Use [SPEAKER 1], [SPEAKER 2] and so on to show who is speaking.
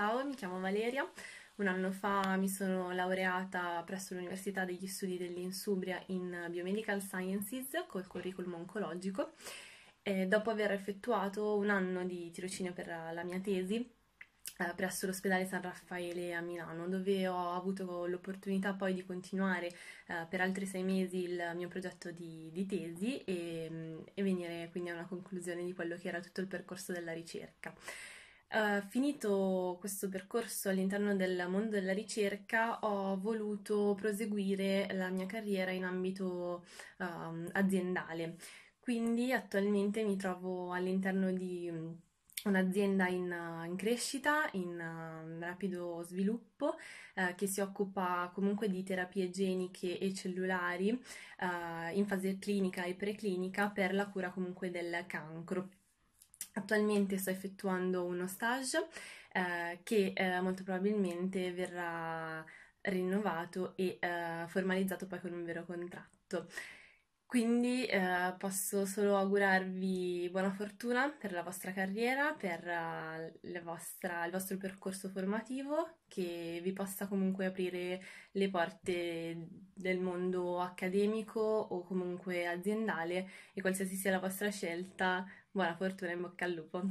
[SPEAKER 1] ciao, mi chiamo Valeria. Un anno fa mi sono laureata presso l'Università degli Studi dell'Insubria in Biomedical Sciences col curriculum oncologico. E dopo aver effettuato un anno di tirocinio per la mia tesi eh, presso l'ospedale San Raffaele a Milano, dove ho avuto l'opportunità poi di continuare eh, per altri sei mesi il mio progetto di, di tesi e, mm, e venire quindi a una conclusione di quello che era tutto il percorso della ricerca. Uh, finito questo percorso all'interno del mondo della ricerca, ho voluto proseguire la mia carriera in ambito uh, aziendale. Quindi attualmente mi trovo all'interno di mm, un'azienda in, in crescita, in uh, rapido sviluppo, eh, che si occupa comunque di terapie geniche e cellulari eh, in fase clinica e preclinica per la cura comunque del cancro. Attualmente sto effettuando uno stage eh, che eh, molto probabilmente verrà rinnovato e eh, formalizzato poi con un vero contratto. Quindi eh, posso solo augurarvi buona fortuna per la vostra carriera, per uh, vostra, il vostro percorso formativo, che vi possa comunque aprire le porte del mondo accademico o comunque aziendale e qualsiasi sia la vostra scelta, buona fortuna e bocca al lupo.